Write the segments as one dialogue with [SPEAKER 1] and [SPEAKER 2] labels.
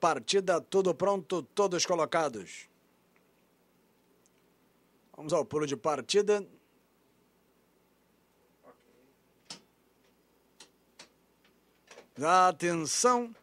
[SPEAKER 1] Partida tudo pronto, todos colocados. Vamos ao pulo de partida. Atenção,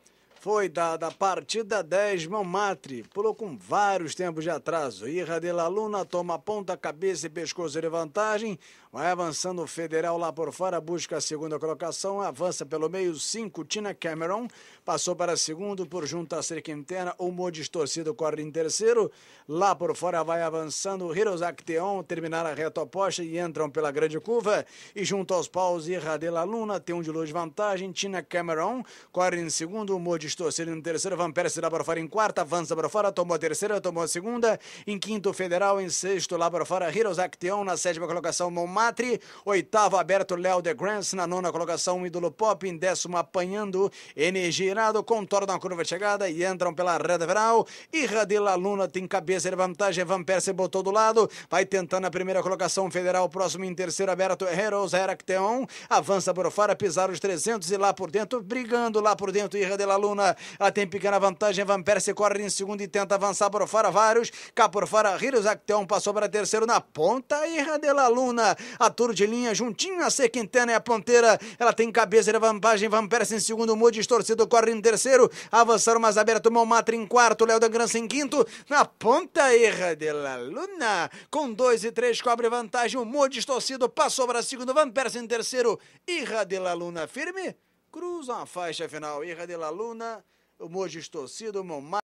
[SPEAKER 1] foi da, da partida 10, Montmartre. Pulou com vários tempos de atraso. Irra de la Luna toma ponta, cabeça e pescoço de vantagem. Vai avançando o Federal lá por fora, busca a segunda colocação. Avança pelo meio, 5, Tina Cameron. Passou para segundo, por junto a cerca interna. mo distorcido corre em terceiro. Lá por fora vai avançando Hirozak Teon. Terminar a reta oposta e entram pela grande curva. E junto aos paus, Irra de la Luna tem um de luz vantagem. Tina Cameron corre em segundo, mo distorcido sexto, em no terceiro, Van se dá para fora em quarta, avança para fora, tomou a terceira, tomou a segunda, em quinto, Federal, em sexto, lá para fora, Heroes Acteon, na sétima colocação, Montmartre, oitavo, aberto, Léo de Grants, na nona colocação, Ídolo Pop, em décimo, apanhando, Energia Irado, contorna a curva de chegada e entram pela reta final, Irra de La Luna tem cabeça de vantagem, Van Persie botou do lado, vai tentando a primeira colocação, Federal, próximo em terceiro, aberto, Heroes, Acteon, avança para fora, pisar os 300 e lá por dentro, brigando lá por dentro, Irra de La Luna, ela Tem pequena vantagem. Van Persie corre em segundo e tenta avançar por fora. Vários. Cá por fora, Acteon passou para terceiro na ponta. Irra de la Luna. A de linha juntinho a C. Quintana é a ponteira. Ela tem cabeça de vantagem. Van Persie em segundo. Mude distorcido corre em terceiro. Avançaram mais aberto. Momatra em quarto. Léo da Grança em quinto. Na ponta, Irra de la Luna. Com dois e três cobre vantagem. O Mude distorcido passou para segundo. Van Persie em terceiro. Irra de la Luna firme cruzam a faixa final. Irra de la Luna, o Mojo Estorcido, o